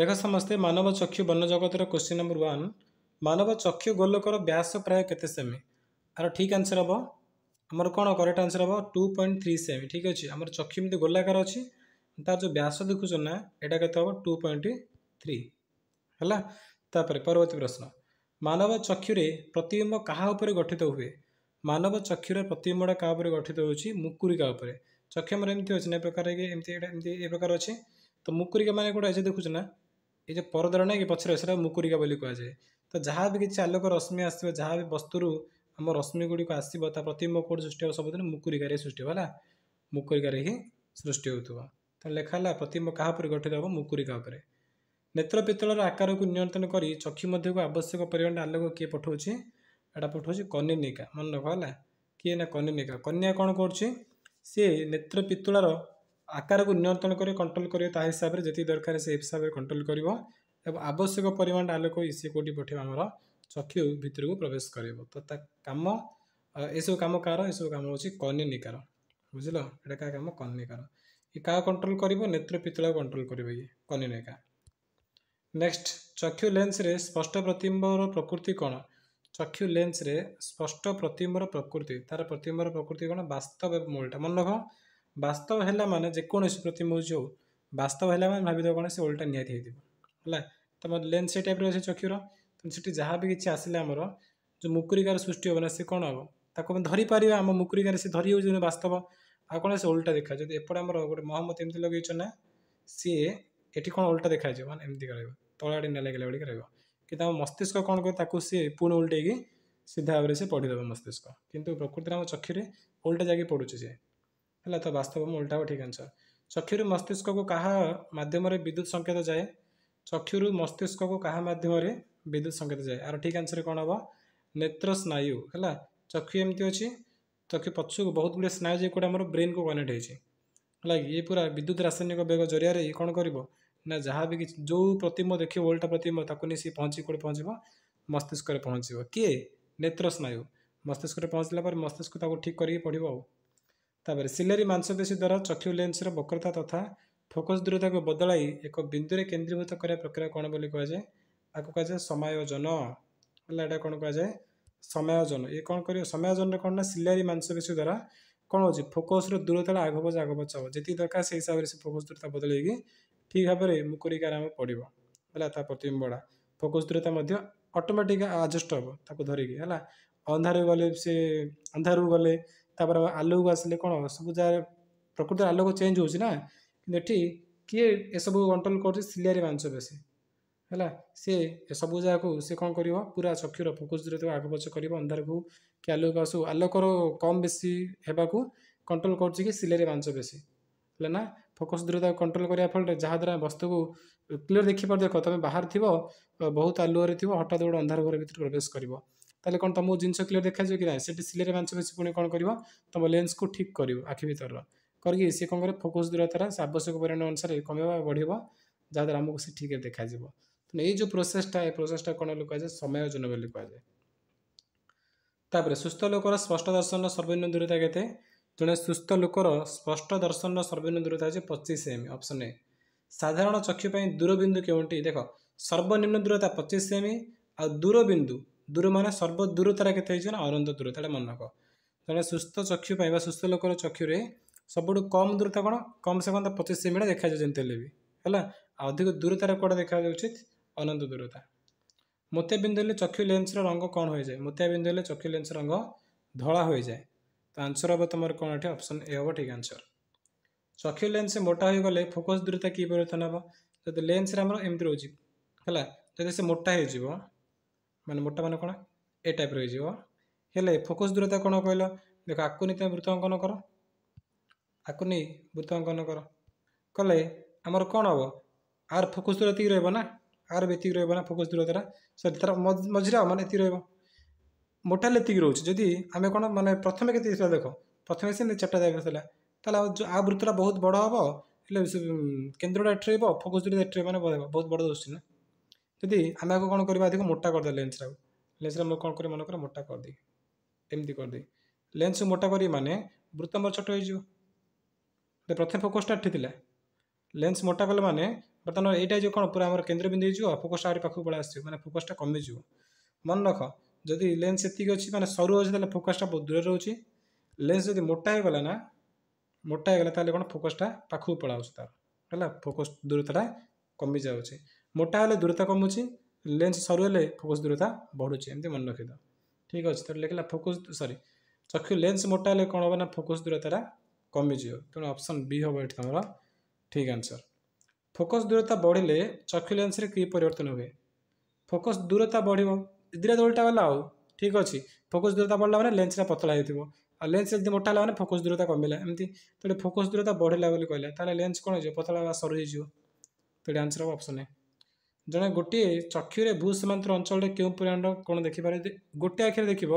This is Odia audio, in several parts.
ଦେଖ ସମସ୍ତେ ମାନବ ଚକ୍ଷୁ ବର୍ଣ୍ଣ ଜଗତର କ୍ୱେଶ୍ଚିନ୍ ନମ୍ବର ୱାନ୍ ମାନବ ଚକ୍ଷୁ ଗୋଲକର ବ୍ୟାସ ପ୍ରାୟ କେତେ ସେମି ଆର ଠିକ୍ ଆନ୍ସର୍ ହେବ ଆମର କ'ଣ କରେକ୍ଟ ଆନ୍ସର୍ ହେବ ଟୁ ପଏଣ୍ଟ ଥ୍ରୀ ସେମି ଠିକ୍ ଅଛି ଆମର ଚକ୍ଷୁ ଏମିତି ଗୋଲାକାର ଅଛି ତାର ଯେଉଁ ବ୍ୟାସ ଦେଖୁଛ ନା ଏଇଟା କେତେ ହେବ ଟୁ ପଏଣ୍ଟ ଥ୍ରୀ ହେଲା ତାପରେ ପରବର୍ତ୍ତୀ ପ୍ରଶ୍ନ ମାନବ ଚକ୍ଷୁରେ ପ୍ରତିବିମ୍ବ କାହା ଉପରେ ଗଠିତ ହୁଏ ମାନବ ଚକ୍ଷୁରେ ପ୍ରତିବିମ୍ବଟା କାହା ଉପରେ ଗଠିତ ହେଉଛି ମୁକୁରିକା ଉପରେ ଚକ୍ଷୁ ଆମର ଏମିତି ଅଛି ନା ଏ ପ୍ରକାର ଏମିତି ଏଇଟା ଏମିତି ଏ ପ୍ରକାର ଅଛି ତ ମୁକୁରିକା ମାନେ ଗୋଟେ ଅଛି ଦେଖୁଛୁ ନା ଏ ଯେଉଁ ପରଦର ନାହିଁ କି ପଛରେ ସେଇଟା ମୁକୁରିକା ବୋଲି କୁହାଯାଏ ତ ଯାହା ବି କିଛି ଆଲୋକ ରଶ୍ମି ଆସିବ ଯାହା ବି ବସ୍ତୁରୁ ଆମ ରଶ୍ମି ଗୁଡ଼ିକ ଆସିବ ତା ପ୍ରତିମ୍ବ କେଉଁଠି ସୃଷ୍ଟି ହେବ ସବୁଦିନ ମୁକୁରିକାରେ ସୃଷ୍ଟି ହେବ ହେଲା ମୁକୁରିକାରେ ହିଁ ସୃଷ୍ଟି ହେଉଥିବ ତ ଲେଖା ହେଲା ପ୍ରତିମ୍ବ କାହା ଉପରେ ଗଠିତ ହେବ ମୁକୁରିକା ଉପରେ ନେତ୍ର ପିତ୍ତଳର ଆକାରକୁ ନିୟନ୍ତ୍ରଣ କରି ଚକ୍ଷୁ ମଧ୍ୟକୁ ଆବଶ୍ୟକ ପରିମାଣରେ ଆଲୋକ କିଏ ପଠାଉଛି ଏଇଟା ପଠାଉଛି କନିନିକା ମନେ ରଖ ହେଲା କିଏ ନା କନିନିକା କନ୍ୟା କ'ଣ କରୁଛି ସିଏ ନେତ୍ର ପିତ୍ତଳର ଆକାରକୁ ନିୟନ୍ତ୍ରଣ କରି କଣ୍ଟ୍ରୋଲ କରିବ ତା ହିସାବରେ ଯେତିକି ଦରକାର ସେ ହିସାବରେ କଣ୍ଟ୍ରୋଲ କରିବ ଏବଂ ଆବଶ୍ୟକ ପରିମାଣ ଆଲୋକ ଇସି କେଉଁଠି ପଠେଇବ ଆମର ଚକ୍ଷୁ ଭିତରକୁ ପ୍ରବେଶ କରିବ ତ ତା କାମ ଏସବୁ କାମ କାହାର ଏସବୁ କାମ ହେଉଛି କନିନିକାର ବୁଝିଲ ଏଇଟା କାହା କାମ କନିକାର ଇଏ କାହା କଣ୍ଟ୍ରୋଲ କରିବ ନେତ୍ର ପିତଳ କଣ୍ଟ୍ରୋଲ କରିବ ଇଏ କନିନିକା ନେକ୍ସଟ ଚକ୍ଷୁ ଲେନ୍ସରେ ସ୍ପଷ୍ଟ ପ୍ରତିମ୍ବର ପ୍ରକୃତି କ'ଣ ଚକ୍ଷୁ ଲେନ୍ସରେ ସ୍ପଷ୍ଟ ପ୍ରତିମ୍ବର ପ୍ରକୃତି ତାର ପ୍ରତିମ୍ବର ପ୍ରକୃତି କ'ଣ ବାସ୍ତବ ମୂଳଟା ମନେ ରଖ ବାସ୍ତବ ହେଲା ମାନେ ଯେକୌଣସି ପ୍ରତିମୂର୍ତ୍ତି ହେଉ ବାସ୍ତବ ହେଲା ମାନେ ଭାବିଦେବ କ'ଣ ସେ ଓଲଟା ନିହାତି ହେଇଥିବ ହେଲା ତୁମ ଲେନ୍ସ ସେ ଟାଇପ୍ର ଅଛି ଚକ୍ଷୁର ତେଣୁ ସେଠି ଯାହା ବି କିଛି ଆସିଲେ ଆମର ଯେଉଁ ମୁକୁରିକାର ସୃଷ୍ଟି ହେବ ନା ସେ କ'ଣ ହେବ ତାକୁ ଆମେ ଧରିପାରିବା ଆମ ମୁକୁରିକାରେ ସେ ଧରି ହେଉଛି ବାସ୍ତବ ଆଉ କ'ଣ ସେ ଓଲଟା ଦେଖା ଯଦି ଏପଟେ ଆମର ଗୋଟେ ମହମ୍ମତ ଏମିତି ଲଗେଇଛ ନା ସିଏ ଏଠି କ'ଣ ଓଲଟା ଦେଖାଯିବ ମାନେ ଏମିତି ରହିବ ତଳ ଆଡ଼େ ନେଲାଗେଲା ଗୁଡ଼ିକ ରହିବ କିନ୍ତୁ ଆମ ମସ୍ତିଷ୍କ କ'ଣ କରେ ତାକୁ ସିଏ ପୁଣି ଓଲଟେଇକି ସିଧା ଭାବରେ ସେ ପଢ଼ିଦେବ ମସ୍ତିଷ୍କ କିନ୍ତୁ ପ୍ରକୃତିରେ ଆମ ଚକ୍ଷୁରେ ଓଲଟା ଯାଇକି ପଡ଼ୁଛି ସିଏ होला त वास्तव उल्टा हो ठिक आन्सर मस्तिष्क को कहाँ माध्यमले विद्युत सङ्केत जाए मस्तिष्क को का माध्यम विद्युत संकेत जाए आर ठिक आन्सर कम हे नेस्नायु होला चु एमि चक्षु को बहुत गुड स्नायुटा ब्रेन को कनेक्ट हुन्छ होला ये पूरा विद्युत रासायनिक बेग जरिया जरियाँ कि नाहिक जो प्रति जो देखि उल्टा प्रति म त निसि पहुँच को पहुँच मस्तिष्क पहुँच कि नेत्र स्नायु मस्तिष्क पहचलाप मस्तिष्क त ठिक गरिक पढ्यो ତାପରେ ସିଲେରି ମାଂସପେଶୀ ଦ୍ୱାରା ଚକ୍ଷୁ ଲେନ୍ସର ବକ୍ରତା ତଥା ଫୋକସ୍ ଦୂରତାକୁ ବଦଳାଇ ଏକ ବିନ୍ଦୁରେ କେନ୍ଦ୍ରୀଭୂତ କରିବା ପ୍ରକ୍ରିୟା କ'ଣ ବୋଲି କୁହାଯାଏ ତାକୁ କୁହାଯାଏ ସମାୟୋଜନ ହେଲା ଏଇଟା କ'ଣ କୁହାଯାଏ ସମୟୋଜନ ଇଏ କ'ଣ କରିବ ସମୟୋଜନରେ କ'ଣ ନା ସିଲେରି ମାଂସପେଶୀ ଦ୍ୱାରା କ'ଣ ହେଉଛି ଫୋକସ୍ର ଦୂରତାଟା ଆଗ ପଛ ଆଗ ପଛ ହେବ ଯେତିକି ଦରକାର ସେହି ହିସାବରେ ସେ ଫୋକସ୍ ଦୂରତା ବଦଳେଇକି ଠିକ୍ ଭାବରେ ମୁକୁରିକି ଆରାମ ପଡ଼ିବ ହେଲା ତା ପ୍ରତିମ୍ବଡ଼ା ଫୋକସ୍ ଦୂରତା ମଧ୍ୟ ଅଟୋମେଟିକ୍ ଆଡ଼ଜଷ୍ଟ ହେବ ତାକୁ ଧରିକି ହେଲା ଅନ୍ଧାରକୁ ଗଲେ ସେ ଅନ୍ଧାରକୁ ଗଲେ ତାପରେ ଆଲୋକକୁ ଆସିଲେ କ'ଣ ସବୁ ଯାହା ପ୍ରକୃତିରେ ଆଲୋକ ଚେଞ୍ଜ ହେଉଛି ନା କିନ୍ତୁ ଏଠି କିଏ ଏସବୁ କଣ୍ଟ୍ରୋଲ କରୁଛି ସିଲିଆରି ମାଂସ ବେଶୀ ହେଲା ସେ ଏସବୁ ଯାହାକୁ ସେ କ'ଣ କରିବ ପୁରା ଚକ୍ଷୁର ଫୋକସରେ ତାକୁ ଆଗପଛ କରିବ ଅନ୍ଧାରକୁ କି ଆଲୋକ ଆସୁ ଆଲୋକର କମ୍ ବେଶୀ ହେବାକୁ କଣ୍ଟ୍ରୋଲ କରୁଛି କି ସିଲେରି ମାଂସ ବେଶୀ ହେଲେ ନା ଫୋକସ୍ ଦୂରତାକୁ କଣ୍ଟ୍ରୋଲ କରିବା ଫଳରେ ଯାହାଦ୍ୱାରା ଆମେ ବସ୍ତୁକୁ କ୍ଲିୟର ଦେଖିପାରୁ ଦେଖ ତୁମେ ବାହାରେ ଥିବ ବହୁତ ଆଲୁଅରେ ଥିବ ହଠାତ୍ ଗୋଟେ ଅନ୍ଧାର ଘର ଭିତରେ ପ୍ରବେଶ କରିବ ତାହେଲେ କ'ଣ ତୁମକୁ ଜିନିଷ କ୍ଲିଅର୍ ଦେଖାଯିବ କି ନାହିଁ ସେଠି ସିଲେରେ ମାଂସ ବେଶୀ ପୁଣି କ'ଣ କରିବ ତୁମ ଲେନ୍ସକୁ ଠିକ୍ କରିବ ଆଖି ଭିତରର କରିକି ସେ କ'ଣ କରେ ଫୋକସ୍ ଦୂରତାର ଆବଶ୍ୟକ ପରିମାଣ ଅନୁସାରେ କମିବ ବଢ଼ିବ ଯାହାଦ୍ୱାରା ଆମକୁ ସେ ଠିକ୍ରେ ଦେଖାଯିବ ତେଣୁ ଏଇ ଯେଉଁ ପ୍ରୋସେସ୍ଟା ଏ ପ୍ରୋସେସ୍ଟା କ'ଣ ହେଲେ କୁହାଯାଏ ସମୟଜନ ବୋଲି କୁହାଯାଏ ତାପରେ ସୁସ୍ଥ ଲୋକର ସ୍ପଷ୍ଟ ଦର୍ଶନର ସର୍ବନିମ୍ନ ଦୂରତା କେତେ ଜଣେ ସୁସ୍ଥ ଲୋକର ସ୍ପଷ୍ଟ ଦର୍ଶନର ସର୍ବନିମ୍ନ ଦୂରତା ହେଉଛି ପଚିଶ ଏମ୍ ଅପ୍ସନ୍ ଏ ସାଧାରଣ ଚକ୍ଷୁ ପାଇଁ ଦୂରବିନ୍ଦୁ କେଉଁଟି ଦେଖ ସର୍ବନିମ୍ନ ଦୂରତା ପଚିଶ ଏମ୍ ଆଉ ଦୂରବିନ୍ଦୁ ଦୂର ମାନେ ସର୍ବ ଦୂରତାଟା କେତେ ହେଇଛି ନା ଅନନ୍ତ ଦୂରତାଟା ମନେ ରଖ ତେଣୁ ସୁସ୍ଥ ଚକ୍ଷୁ ପାଇଁ ବା ସୁସ୍ଥ ଲୋକର ଚକ୍ଷୁରେ ସବୁଠୁ କମ୍ ଦୂରତା କ'ଣ କମ୍ ସେ କମ୍ ପଚିଶ ସେମିଟା ଦେଖାଯାଉଛି ଯେମିତି ହେଲେ ବି ହେଲା ଆଉ ଅଧିକ ଦୂରତାରେ କୁଆଡ଼େ ଦେଖାଯାଉଛି ଅନନ୍ତ ଦୂରତା ମୋତିଆ ବିନ୍ଦୁ ହେଲେ ଚକ୍ଷୁ ଲେନ୍ସର ରଙ୍ଗ କ'ଣ ହୋଇଯାଏ ମୋତିଆ ବିନ୍ଦୁ ହେଲେ ଚକ୍ଷୁ ଲେନ୍ସ ରଙ୍ଗ ଧଳା ହୋଇଯାଏ ତ ଆନ୍ସର ହେବ ତୁମର କ'ଣ ଏଠି ଅପସନ୍ ଏ ହେବ ଠିକ୍ ଆନ୍ସର ଚକ୍ଷୁ ଲେନ୍ସ ମୋଟା ହୋଇଗଲେ ଫୋକସ୍ ଦୂରତା କି ପରିବର୍ତ୍ତନ ହେବ ଯଦି ଲେନ୍ସରେ ଆମର ଏମିତି ରହୁଛି ହେଲା ଯଦି ସେ ମୋଟା ହେଇଯିବ ମାନେ ମୋଟା ମାନେ କ'ଣ ଏ ଟାଇପ୍ର ହେଇଯିବ ହେଲେ ଫୋକସ୍ ଦୂରତା କ'ଣ କହିଲ ଦେଖ ଆକୁ ନେଇ ତୁମେ ବୃତ୍ତ ଅଙ୍କନ କର ଆକୁ ନେଇ ବୃତ୍ତ ଅଙ୍କନ କର କଲେ ଆମର କ'ଣ ହେବ ଆର୍ ଫୋକସ୍ ଦୂର ଏତିକି ରହିବ ନା ଆର୍ ବି ଏତିକି ରହିବ ନା ଫୋକସ୍ ଦୂରତାଟା ସରି ତା'ର ମଝିରେ ମାନେ ଏତିକି ରହିବ ମୋଟାଲ ଏତିକି ରହୁଛି ଯଦି ଆମେ କ'ଣ ମାନେ ପ୍ରଥମେ କେତେ ହେଇଥିଲା ଦେଖ ପ୍ରଥମେ ସେମିତି ଚାରିଟା ଦାଗ ଥିଲା ତାହେଲେ ଆଉ ବୃତ୍ତିଟା ବହୁତ ବଡ଼ ହେବ ହେଲେ କେନ୍ଦ୍ରଟା ଏଠି ରହିବ ଫୋକସ୍ ଦୂରତା ଏଠି ରହିବ ମାନେ ବହୁତ ବଡ଼ ଦୋଷ ନା ଯଦି ଆମେ ଆକୁ କ'ଣ କରିବା ଅଧିକ ମୋଟା କରିଦେବା ଲେନ୍ସଟାକୁ ଲେନ୍ସରେ ମୁଁ କ'ଣ କରିବି ମନେକର ମୋଟା କରିଦେବି ଏମିତି କରିଦେବି ଲେନ୍ସକୁ ମୋଟା କରିବି ମାନେ ବୃତ୍ତମ୍ବର ଛୋଟ ହେଇଯିବ ପ୍ରଥମେ ଫୋକସ୍ଟା ଏଠି ଥିଲା ଲେନ୍ସ ମୋଟା କଲେ ମାନେ ବର୍ତ୍ତମାନ ଏଇଟା ଯେଉଁ କ'ଣ ପୁରା ଆମର କେନ୍ଦ୍ରବିନ୍ଦୁ ହେଇଯିବ ଫୋକସ୍ଟା ଆହୁରି ପାଖକୁ ପଳାଇ ଆସିଯିବ ମାନେ ଫୋକସ୍ଟା କମିଯିବ ମନେ ରଖ ଯଦି ଲେନ୍ସ ଏତିକି ଅଛି ମାନେ ସରୁ ଅଛି ତାହେଲେ ଫୋକସ୍ଟା ବହୁତ ଦୂରରେ ରହୁଛି ଲେନ୍ସ ଯଦି ମୋଟା ହେଇଗଲା ନା ମୋଟା ହେଇଗଲା ତାହେଲେ କ'ଣ ଫୋକସ୍ଟା ପାଖକୁ ପଳାଉଛି ତା'ର ହେଲା ଫୋକସ୍ ଦୂରତାଟା କମିଯାଉଛି मोटाले दूरता कमुछ लेन्स सर्हे फोकस दूरता बढुन्छ एम मन ठीक ठिक अझ लेख्ला फोकस सरी चक्षु लेन्स मोटाले कहाँ फोकस दूरता कमिज्यो त अप्सन वि हे यो तर ठिक आन्सर फोकस दूरता बढिए चक्षु लेन्स के पर्तन हे फोक दूरता बढ्यो दुईटा दोलटा गालाउ ठीक अझ फोकस दूरता बढ्ला मैले लेन्स र पतलास मोटा होला मैले फोकस दूरता कमिलाम फोक दूरता बढ्ला पनि कहिला लेन्स कमलाइज त्यो आन्सर हे ऑप्शन ए ଜଣେ ଗୋଟିଏ ଚକ୍ଷୁରେ ଭୂସୀମାନ୍ତ ଅଞ୍ଚଳରେ କେଉଁ ପରିମାଣର କୋଣ ଦେଖିପାରେ ଗୋଟିଏ ଆଖିରେ ଦେଖିବ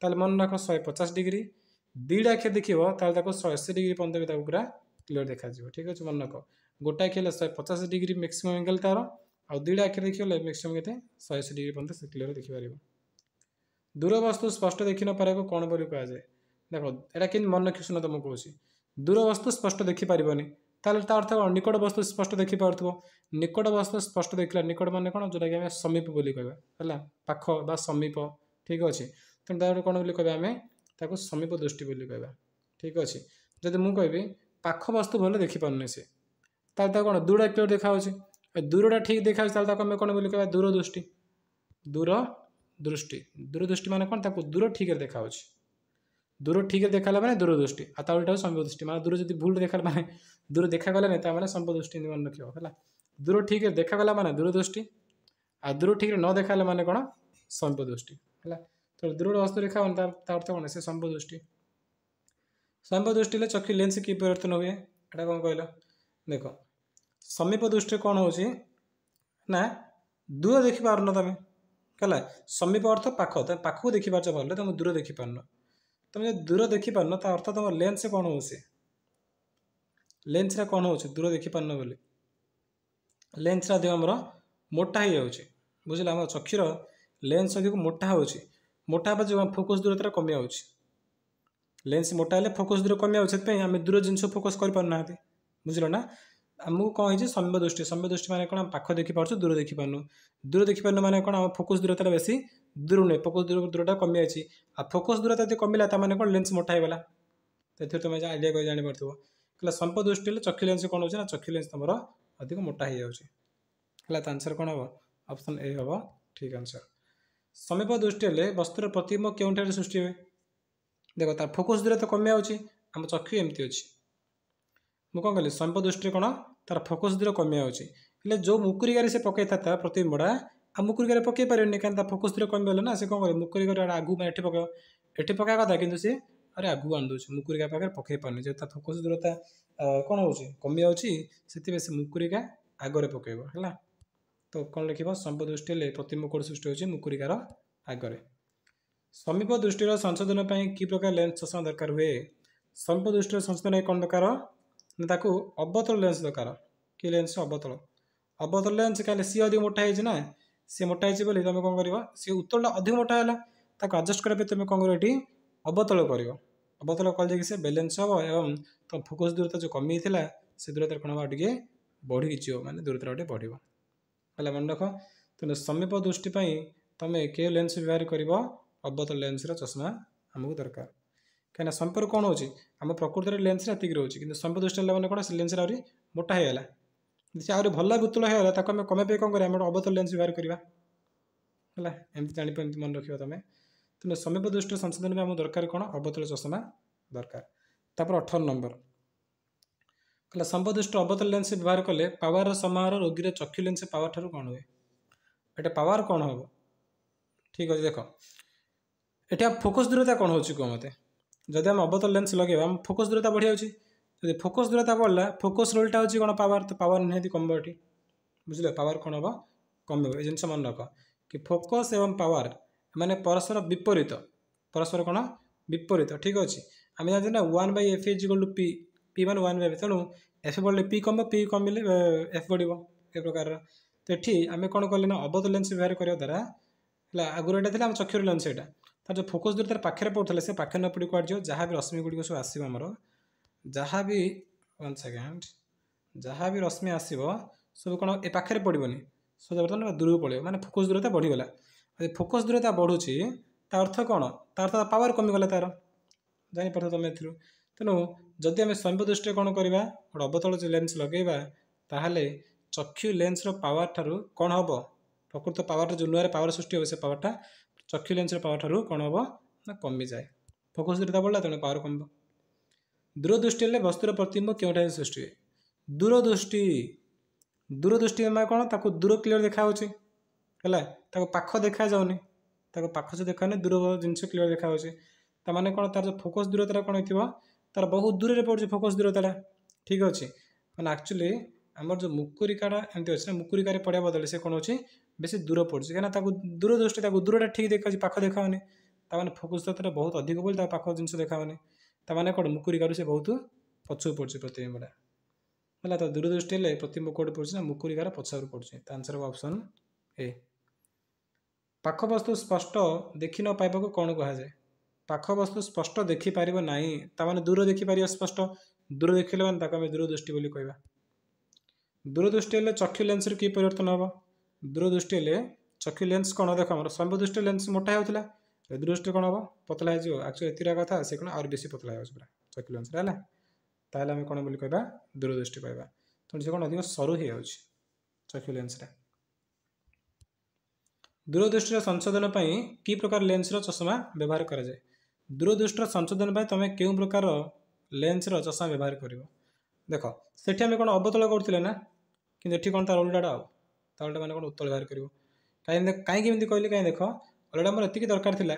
ତାହେଲେ ମନେ ରଖ ଶହେ ପଚାଶ ଡିଗ୍ରୀ ଦୁଇଟା ଆଖିରେ ଦେଖିବ ତାହେଲେ ତାକୁ ଶହେ ଅଶୀ ଡିଗ୍ରୀ ପର୍ଯ୍ୟନ୍ତ ବି ତାକୁ ପୁରା କ୍ଲିଅର୍ ଦେଖାଯିବ ଠିକ୍ ଅଛି ମନେ ରଖ ଗୋଟାଏ ଆଖି ହେଲେ ଶହେ ପଚାଶ ଡିଗ୍ରୀ ମ୍ୟାକ୍ସିମମ୍ ଆଙ୍ଗେଲ୍ ତା'ର ଆଉ ଦୁଇଟା ଆଖିରେ ଦେଖିଗଲେ ମ୍ୟାକ୍ସିମମ୍ କେତେ ଶହେ ଅଶୀ ଡିଗ୍ରୀ ପର୍ଯ୍ୟନ୍ତ ସେ କ୍ଲିଅର୍ ଦେଖିପାରିବ ଦୂରବସ୍ତୁ ସ୍ପଷ୍ଟ ଦେଖି ନପାରିବାକୁ କ'ଣ ବୋଲି କୁହାଯାଏ ଦେଖ ଏଇଟା କେମିତି ମନେ ରଖି ଶୁଣ ତ ମୁଁ କହୁଛି ଦୂରବସ୍ତୁ ସ୍ପଷ୍ଟ ଦେଖିପାରିବନି তাহলে তা অর্থ কোণ নিকট বস্তু স্পষ্ট দেখিপারুব নিকট বস্তু স্পষ্ট দেখিলা নিকট মানে কোণ যেটা আমি সমীপ বলি কহবা হল পাখ বা সমীপ ঠিক আছে তেমন তার কোণ বলি কহবা আমি তাকে সমীপ দৃষ্টি বলি কহবা ঠিক আছে যদি মু কহবি পাখ বস্তু ভালো দেখিপারুনি সে তাহলে তা কোণ দূর ক্লিয়ার দেখা হচ্ছে দূরটা ঠিক দেখা হচ্ছে তাহলে তাকে আমি কোণ বলি দূর দৃষ্টি দূর দৃষ্টি দূরদৃষ্টি মানে কোণ তাকে দূর ঠিক দেখা হচ্ছে ଦୂର ଠିକ୍ରେ ଦେଖାଗଲା ମାନେ ଦୂରଦୃଷ୍ଟି ଆଉ ତା ଉଲ୍ଟା ସମ୍ବଦୃଷ୍ଟି ମାନେ ଦୂର ଯଦି ଭୁଲରେ ଦେଖାଗଲା ମାନେ ଦୂର ଦେଖାଗଲାନି ତାମାନେ ସମ୍ବଦୃଷ୍ଟି ମନେ ରଖିବ ହେଲା ଦୂର ଠିକ୍ରେ ଦେଖାଗଲା ମାନେ ଦୂରଦୃଷ୍ଟି ଆଉ ଦୂର ଠିକ୍ରେ ନ ଦେଖାଗଲା ମାନେ କ'ଣ ସମ୍ବଦୃଷ୍ଟି ହେଲା ତ ଦୂରର ହସ୍ତରେଖା ତା ଅର୍ଥ କ'ଣ ସେ ସମ୍ବଦୃଷ୍ଟି ସମ୍ବଦୃଷ୍ଟିରେ ଚକ୍ଷୁ ଲେନ୍ସ କି ପରିବର୍ତ୍ତନ ହୁଏ ଏଇଟା କ'ଣ କହିଲ ଦେଖ ସମୀପ ଦୃଷ୍ଟିରେ କ'ଣ ହେଉଛି ନା ଦୂର ଦେଖିପାରୁନ ତୁମେ ହେଲା ସମୀପ ଅର୍ଥ ପାଖ ତୁମେ ପାଖକୁ ଦେଖିପାରୁଛ ଭଲରେ ତୁମେ ଦୂର ଦେଖିପାରୁନ ତୁମେ ଯଦି ଦୂର ଦେଖିପାରୁନ ତା ଅର୍ଥ ତୁମ ଲେନ୍ସରେ କ'ଣ ହେଉଛି ଲେନ୍ସରେ କ'ଣ ହେଉଛି ଦୂର ଦେଖିପାରୁନ ବୋଲି ଲେନ୍ସରେ ଅଧିକ ଆମର ମୋଟା ହେଇଯାଉଛି ବୁଝିଲେ ଆମର ଚକ୍ଷୁର ଲେନ୍ସ ଅଧିକ ମୋଟା ହେଉଛି ମୋଟା ହେବା ଯୋଗୁଁ ଫୋକସ୍ ଦୂରତାରେ କମିଯାଉଛି ଲେନ୍ସ ମୋଟା ହେଲେ ଫୋକସ୍ ଦୂର କମିଯାଉଛି ସେଥିପାଇଁ ଆମେ ଦୂର ଜିନିଷ ଫୋକସ୍ କରିପାରୁନାହାନ୍ତି ବୁଝିଲ ନା ଆମକୁ କ'ଣ ହେଇଛି ସମ୍ୟ ଦୃଷ୍ଟି ସମ୍ୟ ଦୃଷ୍ଟି ମାନେ କ'ଣ ପାଖ ଦେଖିପାରୁଛୁ ଦୂର ଦେଖିପାରୁନୁ ଦୂର ଦେଖିପାରୁନୁ ମାନେ କ'ଣ ଆମ ଫୋକସ୍ ଦୂରତାରେ ବେଶୀ ଦୂର ନୁହେଁ ଫୋକସ୍ ଦୂର ଦୂରଟା କମିଯାଇଛି ଆଉ ଫୋକସ୍ ଦୂରତା ଯଦି କମିଲା ତା'ମାନେ କ'ଣ ଲେନ୍ସ ମୋଟା ହେଇଗଲା ସେଥିରୁ ତୁମେ ଆଇଡ଼ିଆ କରି ଜାଣିପାରୁଥିବ ହେଲା ସମ୍ପ ଦୃଷ୍ଟି ହେଲେ ଚକ୍ଷୁ ଲେନ୍ସ କ'ଣ ହେଉଛି ନା ଚକ୍ଷୁ ଲେନ୍ସ ତୁମର ଅଧିକ ମୋଟା ହେଇଯାଉଛି ହେଲା ତା ଆନ୍ସର୍ କ'ଣ ହେବ ଅପସନ୍ ଏ ହେବ ଠିକ୍ ଆନ୍ସର୍ ସମୀପ ଦୃଷ୍ଟି ହେଲେ ବସ୍ତୁର ପ୍ରତିବିମ୍ବ କେଉଁଠାରେ ସୃଷ୍ଟି ହୁଏ ଦେଖ ତାର ଫୋକସ୍ ଦୂରତା କମି ଯାଉଛି ଆମ ଚକ୍ଷୁ ଏମିତି ଅଛି ମୁଁ କ'ଣ କହିଲି ସମୀପ ଦୃଷ୍ଟିରେ କ'ଣ ତାର ଫୋକସ୍ ଦୂର କମି ଯାଉଛି ହେଲେ ଯେଉଁ ମୁକୁରିକାରେ ସେ ପକାଇଥାଏ ତା ପ୍ରତିବିମ୍ବଟା ଆଉ ମୁକୁରି କରି ପକାଇ ପାରିବନି କାହିଁକି ତା ଫୋକସ୍ ଥିଲେ କମିଗଲେ ନା ସେ କ'ଣ କରିବ ମୁକୁରି କରି ଆଗକୁ ମାନେ ଏଠି ପକାଇବ ଏଠି ପକାଇବା କଥା କିନ୍ତୁ ସେ ଆରେ ଆଗକୁ ଆଣିଦେଉଛି ମୁକୁରିକା ପାଖରେ ପକାଇ ପାରୁନି ଯେହେତୁ ତା ଫୋକସ୍ ଦୂରତା କ'ଣ ହେଉଛି କମିଯାଉଛି ସେଥିପାଇଁ ସେ ମୁକୁରିକା ଆଗରେ ପକେଇବ ହେଲା ତ କ'ଣ ଲେଖିବ ସମ୍ପ ଦୃଷ୍ଟି ହେଲେ ପ୍ରତିମୁକୁଟ ସୃଷ୍ଟି ହେଉଛି ମୁକୁରିକାର ଆଗରେ ସମୀପ ଦୃଷ୍ଟିର ସଂଶୋଧନ ପାଇଁ କି ପ୍ରକାର ଲେନ୍ସ ଚଷମା ଦରକାର ହୁଏ ସମୀପ ଦୃଷ୍ଟିର ସଂଶୋଧନ କ'ଣ ଦରକାର ନା ତାକୁ ଅବତଳ ଲେନ୍ସ ଦରକାର କି ଲେନ୍ସ ଅବତଳ ଅବତଳ ଲେନ୍ସ କାହିଁକି ସିଏ ଅଧିକ ମୋଟା ହେଇଛି ନା সি মোটা হয়েছে বলে তুমি কম করব সি উত্তরটা অধিক মোটা হল তাকে আডজস্ট করা তুমি কম করব এটি অবতল করব অবতল কলে যাই সে ব্যালেন্স হব এবং ତୁମ ଫୋକସ୍ ଦୂରତା ଯେଉଁ କମି ଥିଲା ସେ ଦୂରତାରେ କ'ଣ ହେବ ଟିକେ ବଢ଼ିକି ଯିବ ମାନେ ଦୂରତା ଟିକେ ବଢ଼ିବ ହେଲା ମନେ ରଖ ତେଣୁ ସମୀପ ଦୃଷ୍ଟି ପାଇଁ ତୁମେ କେଉଁ ଲେନ୍ସ ବ୍ୟବହାର କରିବ ଅବତ ଲେନ୍ସର ଚଷମା ଆମକୁ ଦରକାର କାହିଁକିନା ସମ୍ପର୍କ କ'ଣ ହେଉଛି ଆମ ପ୍ରକୃତରେ ଲେନ୍ସରେ ଏତିକି ରହୁଛି କିନ୍ତୁ ସମ୍ପ ଦୃଷ୍ଟି ହେଲା ମାନେ କ'ଣ ସେ ଲେନ୍ସରେ ଆହୁରି ମୋଟା ହେଇଗଲା ସେ ଆହୁରି ଭଲ ପୁତଳ ହେଇଗଲା ତାକୁ ଆମେ କମେଇ ପାଇଁ କ'ଣ କରିବା ଆମର ଅବତଳ ଲେନ୍ସ ବ୍ୟବହାର କରିବା ହେଲା ଏମିତି ଏମିତି ମନେ ରଖିବ ତୁମେ ତେଣୁ ସମୀପ ଦୃଷ୍ଟିରୁ ସଂଶୋଧନ ପାଇଁ ଆମକୁ ଦରକାର କ'ଣ ଅବତଳ ଚଷମା ଦରକାର ତାପରେ ଅଠର ନମ୍ବର ହେଲା ସମ୍ବଦୃଷ୍ଟ ଅବତଳ ଲେନ୍ସ ବ୍ୟବହାର କଲେ ପାୱାର ସମୟର ରୋଗୀର ଚକ୍ଷୁ ଲେନ୍ସ ପାୱାର ଠାରୁ କ'ଣ ହୁଏ ଏଇଟା ପାୱାର କ'ଣ ହେବ ଠିକ୍ ଅଛି ଦେଖ ଏଠି ଫୋକସ୍ ଦୂରତା କ'ଣ ହେଉଛି କୁହ ମୋତେ ଯଦି ଆମେ ଅବତଳ ଲେନ୍ସ ଲଗେଇବା ଆମ ଫୋକସ୍ ଦୂରତା ବଢ଼ିଯାଉଛି ଯଦି ଫୋକସ୍ ଦୂରତା ବଢ଼ିଲା ଫୋକସ୍ ରୋଲ୍ଟା ହେଉଛି କ'ଣ ପାୱାର ତ ପାୱାର ନିହାତି କମିବ ଏଠି ବୁଝିଲ ପାୱାର କ'ଣ ହେବ କମିବ ଏ ଜିନିଷ ମନେ ରଖ କି ଫୋକସ୍ ଏବଂ ପାୱାର ମାନେ ପରସ୍ପର ବିପରୀତ ପରସ୍ପର କ'ଣ ବିପରୀତ ଠିକ୍ ଅଛି ଆମେ ଜାଣିଛୁ ନା one by F is to P P ମାନେ ୱାନ୍ ବାଇ ତେଣୁ ଏଫ୍ ବଢ଼ିଲେ ପି କମିବ ପି କମିଲେ ଏଫ୍ ବଢ଼ିବ ଏ ପ୍ରକାରର ତ ଏଠି ଆମେ କ'ଣ କଲେ ନା ଅବଧ ଲେନ୍ସ ବ୍ୟବହାର କରିବା ଦ୍ୱାରା ହେଲା ଆଗରୁ ଏଇଟା ଥିଲା ଆମ ଚକ୍ଷୁର ଲେନ୍ସ ଏଇଟା ତାର ଯେଉଁ ଫୋକସ୍ ଦୂରତାର ପାଖରେ ପଡ଼ୁଥିଲା ସେ ପାଖରେ ନ ପଡ଼ି କୁଆଡ଼େ ଯିବ ଯାହା ବି ରଶ୍ମିଗୁଡ଼ିକ ସବୁ ଆସିବ ଆମର ଯାହା ବି ୱାନ୍ ସେକେଣ୍ଡ ଯାହା ବି ରଶ୍ମି ଆସିବ ସବୁ କ'ଣ ଏ ପାଖରେ ପଡ଼ିବନି ସଜ ବର୍ତ୍ତମାନ ଦୂରକୁ ପଳେଇବ ମାନେ ଫୋକସ୍ ଦୂରତା ବଢ଼ିଗଲା ଯଦି ଫୋକସ୍ ଦୂରତା ବଢ଼ୁଛି ତା ଅର୍ଥ କ'ଣ ତା ଅର୍ଥ ପାୱାର କମିଗଲା ତା'ର ଜାଣିପାରୁଥିବ ତୁମେ ଏଥିରୁ ତେଣୁ ଯଦି ଆମେ ସ୍ୱୟଂ ଦୃଷ୍ଟିରେ କ'ଣ କରିବା ଗୋଟେ ଅବତଳ ଲେନ୍ସ ଲଗେଇବା ତାହେଲେ ଚକ୍ଷୁ ଲେନ୍ସର ପାୱାର ଠାରୁ କ'ଣ ହେବ ପ୍ରକୃତ ପାୱାରଟା ଯେଉଁ ନୂଆରେ ପାୱାର ସୃଷ୍ଟି ହେବ ସେ ପାୱାରଟା ଚକ୍ଷୁ ଲେନ୍ସର ପାୱାର ଠାରୁ କ'ଣ ହେବ ନା କମିଯାଏ ଫୋକସ୍ ଦୂରତା ବଢ଼ିଲା ତେଣୁ ପାୱାର କମିବ ଦୂରଦୃଷ୍ଟି ହେଲେ ବସ୍ତୁର ପ୍ରତିମ୍ବ କେଉଁଠାରେ ସୃଷ୍ଟି ହୁଏ ଦୂରଦୃଷ୍ଟି ଦୂରଦୃଷ୍ଟି ମାନେ କ'ଣ ତାକୁ ଦୂର କ୍ଲିଅର ଦେଖାହେଉଛି ହେଲା ତାକୁ ପାଖ ଦେଖାଯାଉନି ତାକୁ ପାଖ ସେ ଦେଖାଯାଉନି ଦୂର ଜିନିଷ କ୍ଲିଅର ଦେଖାହେଉଛି ତାମାନେ କ'ଣ ତାର ଯେଉଁ ଫୋକସ୍ ଦୂରତାଟା କ'ଣ ହେଇଥିବ ତାର ବହୁତ ଦୂରରେ ପଡ଼ୁଛି ଫୋକସ୍ ଦୂରତାଟା ଠିକ୍ ଅଛି ମାନେ ଆକ୍ଚୁଆଲି ଆମର ଯେଉଁ ମୁକୁରିକାଟା ଏମିତି ଅଛି ନା ମୁକୁରିକାରେ ପଡ଼ିବା ବଦଳରେ ସେ କ'ଣ ହେଉଛି ବେଶୀ ଦୂର ପଡ଼ୁଛି କାହିଁକିନା ତାକୁ ଦୂରଦୃଷ୍ଟି ତାକୁ ଦୂରଟା ଠିକ୍ ଦେଖାଉଛି ପାଖ ଦେଖାଉନି ତା ମାନେ ଫୋକସ୍ ଦୂରତାଟା ବହୁତ ଅଧିକ ବୋଲି ତା ପାଖ ଜିନିଷ ଦେଖାଉନି ତା'ମାନେ କ'ଣ ମୁକୁରି ଗାରୁ ସେ ବହୁତ ପଛକୁ ପଡ଼ୁଛି ପ୍ରତିବିମ୍ବଟା ହେଲା ତ ଦୂରଦୃଷ୍ଟି ହେଲେ ପ୍ରତିବିମ୍ବ କେଉଁଠି ପଡ଼ୁଛି ନା ମୁକୁରି ଗାର ପଛରୁ ପଡ଼ୁଛି ତା ଆନ୍ସର୍ ଅପସନ୍ ଏ ପାଖ ବସ୍ତୁ ସ୍ପଷ୍ଟ ଦେଖି ନ ପାଇବାକୁ କ'ଣ କୁହାଯାଏ ପାଖ ବସ୍ତୁ ସ୍ପଷ୍ଟ ଦେଖିପାରିବ ନାହିଁ ତା'ମାନେ ଦୂର ଦେଖିପାରିବ ସ୍ପଷ୍ଟ ଦୂର ଦେଖିଲେ ମାନେ ତାକୁ ଆମେ ଦୂରଦୃଷ୍ଟି ବୋଲି କହିବା ଦୂରଦୃଷ୍ଟି ହେଲେ ଚକ୍ଷୁ ଲେନ୍ସରେ କି ପରିବର୍ତ୍ତନ ହେବ ଦୂରଦୃଷ୍ଟି ହେଲେ ଚକ୍ଷୁ ଲେନ୍ସ କ'ଣ ଦେଖ ଆମର ସମ୍ବଦୃଷ୍ଟି ଲେନ୍ସ ମୋଟା ହେଉଥିଲା ଯଦି ଦୃଷ୍ଟିରେ କ'ଣ ହେବ ପତଳା ହେଇଯିବ ଆକ୍ଚୁଆଲି ଏତିର କଥା ସେ କ'ଣ ଆହୁରି ବେଶୀ ପତଳା ହେଇଯାଉଛି ପୁରା ଛଅ କିଲୋ ଅନୁସାରେ ହେଲା ତାହେଲେ ଆମେ କ'ଣ ବୋଲି କହିବା ଦୂରଦୃଷ୍ଟି କହିବା ତେଣୁ ସେ କ'ଣ ଅଧିକ ସରୁ ହେଇଯାଉଛି ଚକ୍ଷୁ ଲେନ୍ସରେ ଦୂରଦୃଷ୍ଟିର ସଂଶୋଧନ ପାଇଁ କି ପ୍ରକାର ଲେନ୍ସର ଚଷମା ବ୍ୟବହାର କରାଯାଏ ଦୂରଦୃଷ୍ଟିର ସଂଶୋଧନ ପାଇଁ ତୁମେ କେଉଁ ପ୍ରକାର ଲେନ୍ସର ଚଷମା ବ୍ୟବହାର କରିବ ଦେଖ ସେଠି ଆମେ କ'ଣ ଅବତଳ କରୁଥିଲେ ନା କିନ୍ତୁ ଏଠି କ'ଣ ତା ଓଲଟାଟା ଆଉ ତା ଓଲଟା ମାନେ କ'ଣ ଉତ୍ତଳ ବ୍ୟବହାର କରିବ କାହିଁକି କାହିଁକି ଏମିତି କହିଲି କାହିଁକି ଦେଖ ଅଲରେଡ଼ି ଆମର ଏତିକି ଦରକାର ଥିଲା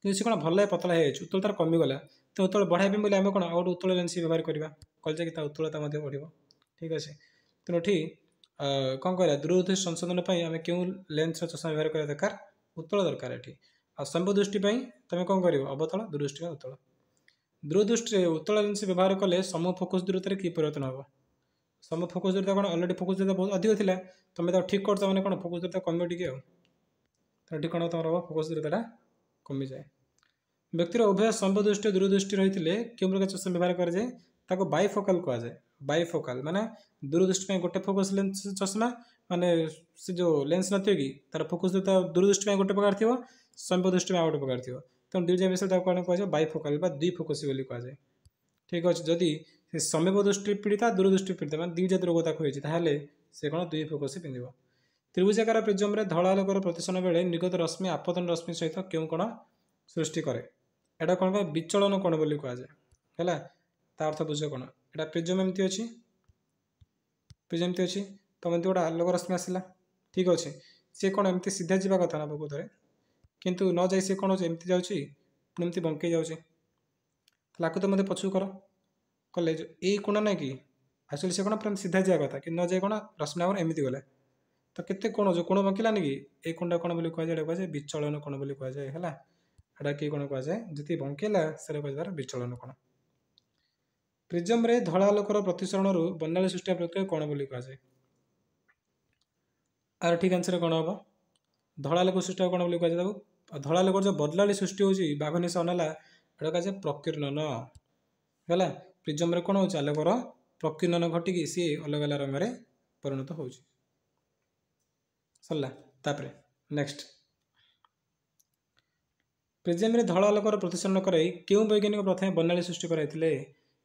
କିନ୍ତୁ ସେ କ'ଣ ଭଲ ପତଳା ହେଇଯାଇଛି ଉତ୍ତଳ ତା'ର କମିଗଲା ତ ଉତ୍ତଳ ବଢ଼ାଇବା ପାଇଁ ବୋଲେ ଆମେ କ'ଣ ଆଉ ଗୋଟେ ଉତ୍ତଳ ଲେନ୍ସ ବ୍ୟବହାର କରିବା କଲେ କି ତା ଉତ୍ତଳତା ମଧ୍ୟ ବଢ଼ିବ ଠିକ୍ ଅଛି ତେଣୁ ଏଠି କ'ଣ କରିବା ଦୂରଦୃଷ୍ଟି ସଂଶୋଧନ ପାଇଁ ଆମେ କେଉଁ ଲେନ୍ସର ଚଷମା ବ୍ୟବହାର କରିବା ଦରକାର ଉତ୍ତଳ ଦରକାର ଏଠି ଆଉ ସମ୍ଭବ ଦୃଷ୍ଟି ପାଇଁ ତୁମେ କ'ଣ କରିବ ଅବତଳ ଦୂରଦୃଷ୍ଟି ବା ଉତ୍ତଳ ଦୂରଦୃଷ୍ଟିରେ ଉତ୍ତଳ ଲେନ୍ସ ବ୍ୟବହାର କଲେ ସମ ଫୋକସ୍ ଦୂରତାରେ କି ପରିବର୍ତ୍ତନ ହେବ ସମ ଫୋକସ୍ ଦୂରତା କ'ଣ ଅଲରେଡ଼ି ଫୋକସ୍ ଦୂରତା ବହୁତ ଅଧିକ ଥିଲା ତୁମେ ତାକୁ ଠିକ୍ କରୁଛ ମାନେ କ'ଣ ଫୋକସ୍ ଦୂରତା କମିବ ଟିକେ ଆଉ तेज कौन तुम फोकस दूरता कमी जाए व्यक्तिर उभय सम्वदृष्टि दूरदृष्टि रही है क्यों प्रकार चश्म व्यवहार कराए बोकाल कह जाए बोकाल मैंने दूरदृष्टि गोटे फोकस लेंस चश्मा मानने से जो लेंस न थी कि तार फोकस दूरदृष्टि गोटे प्रकार थी सम्वदृष्टि आ गोटे प्रकार थी तेनालीराम मिसाइल कौन कह बोकाल दुईफोकस कह जाए ठीक अच्छे जदि समय दृष्टि पीड़िता दूरदृष्टि पीड़िता मैं दुईजात रोग होती है से कौन दुई फोकस पिंधे ତ୍ରିଭୁଜାକାର ପ୍ରିଜମ୍ରେ ଧଳା ଆଲୋକର ପ୍ରତିସରଣ ବେଳେ ନିର୍ଗତ ରଶ୍ମି ଆପତନ ରଶ୍ମି ସହିତ କେଉଁ କୋଣ ସୃଷ୍ଟି କରେ ଏଇଟା କ'ଣ କହେ ବିଚଳନ କୋଣ ବୋଲି କୁହାଯାଏ ହେଲା ତା ଅର୍ଥ ବୁଝ କ'ଣ ଏଇଟା ପ୍ରିଜମ୍ ଏମିତି ଅଛି ପ୍ରିଜମ୍ ଏମିତି ଅଛି ତ ଏମିତି ଗୋଟେ ଆଲୋକ ରଶ୍ମି ଆସିଲା ଠିକ୍ ଅଛି ସିଏ କ'ଣ ଏମିତି ସିଧା ଯିବା କଥା ନା ପ୍ରକୃତରେ କିନ୍ତୁ ନ ଯାଇ ସିଏ କ'ଣ ହେଉଛି ଏମିତି ଯାଉଛି ପୁଣି ଏମିତି ବଙ୍କେଇ ଯାଉଛି ତାହେଲେ ଆକୁ ତ ମୋତେ ପଛକୁ କର କଲେ ଏଇ କୋଣ ନାହିଁ କି ଆକ୍ଚୁଆଲି ସେ କ'ଣ ପୁରା ସିଧା ଯିବା କଥା କିନ୍ତୁ ନ ଯାଇ କ'ଣ ରଶ୍ମି ଆମର ଏମିତି ଗଲା ତ କେତେ କୋଣ ଯେଉଁ କୋଣ ବାଙ୍କିଲାନି କି ଏ କୋଣଟା କ'ଣ ବୋଲି କୁହାଯାଏ ଏଇଟା କୁହାଯାଏ ବିଚଳନ କୋଣ ବୋଲି କୁହାଯାଏ ହେଲା ଏଇଟା କି କ'ଣ କୁହାଯାଏ ଯେତି ବଙ୍କିଲା ସେଟା କୁହାଯାଏ ତା'ର ବିଚଳନ କୋଣ ପ୍ରିଜମରେ ଧଳା ଲୋକର ପ୍ରତିସରଣରୁ ବନ୍ୟାଳୀ ସୃଷ୍ଟି ପ୍ରକ୍ରିୟା କ'ଣ ବୋଲି କୁହାଯାଏ ଆର ଠିକ ଆନ୍ସର୍ କ'ଣ ହେବ ଧଳା ଲୋକ ସୃଷ୍ଟି କ'ଣ ବୋଲି କୁହାଯାଏ ତାକୁ ଧଳା ଲୋକର ଯେଉଁ ବଦଳାଳି ସୃଷ୍ଟି ହେଉଛି ବାଘନି ସହ ନେଲା ଏଇଟା କୁହାଯାଏ ପ୍ରକୀର୍ଣ୍ଣନ ହେଲା ପ୍ରିଜମରେ କ'ଣ ହେଉଛି ଆଲୋକର ପ୍ରକୀର୍ଣ୍ଣନ ଘଟିକି ସିଏ ଅଲଗା ଅଲଗା ରଙ୍ଗରେ ପରିଣତ ହେଉଛି ସରିଲା ତାପରେ ନେକ୍ସଟ ପ୍ରିଜିମରେ ଧଳ ଆଲୋକର ପ୍ରତିସରଣ କରାଇ କେଉଁ ବୈଜ୍ଞାନିକ ପ୍ରଥମେ ବର୍ଣ୍ଣାଳୀ ସୃଷ୍ଟି କରାଇଥିଲେ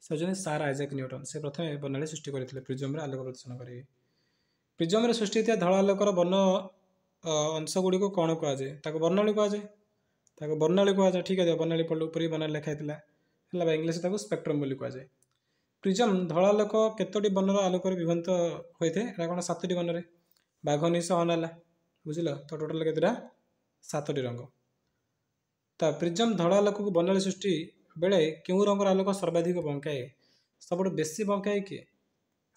ସେ ହେଉଛନ୍ତି ସାର୍ ଆଇଜାକ୍ ନ୍ୟୁଟନ୍ ସେ ପ୍ରଥମେ ବର୍ଣ୍ଣାଳୀ ସୃଷ୍ଟି କରିଥିଲେ ପ୍ରିଜମରେ ଆଲୋକ ପ୍ରତିସରଣ କରିବେ ପ୍ରିଜମରେ ସୃଷ୍ଟି ହୋଇଥିବା ଧଳ ଆଲୋକର ବର୍ଣ୍ଣ ଅଂଶଗୁଡ଼ିକୁ କ'ଣ କୁହାଯାଏ ତାକୁ ବର୍ଣ୍ଣାଳୀ କୁହାଯାଏ ତାକୁ ବର୍ଣ୍ଣାଳୀ କୁହାଯାଏ ଠିକ୍ ଅଛି ବର୍ଣ୍ଣାଳୀ ପଟ ଉପରେ ବର୍ଣ୍ଣାଳୀ ଲେଖାହୋଇଥିଲା ହେଲା ବା ଇଂଲିଶ ତାକୁ ସ୍ପେକ୍ଟ୍ରମ୍ ବୋଲି କୁହାଯାଏ ପ୍ରିଜମ୍ ଧଳ ଆଲୋକ କେତୋଟି ବର୍ଣ୍ଣର ଆଲୋକରେ ବିଭନ୍ତ ହୋଇଥାଏ ଏଇଟା କ'ଣ ସାତଟି ବର୍ଣ୍ଣରେ ବାଘ ନିଶ ଅନ୍ ହେଲା ବୁଝିଲ ତ ଟୋଟାଲ କେତେଟା ସାତଟି ରଙ୍ଗ ତ ପ୍ରିଜମ୍ ଧଳା ଆଲୋକକୁ ବନାଳି ସୃଷ୍ଟି ବେଳେ କେଉଁ ରଙ୍ଗର ଆଲୋକ ସର୍ବାଧିକ ବଙ୍କାଏ ସବୁଠୁ ବେଶୀ ବଙ୍କାଏ କିଏ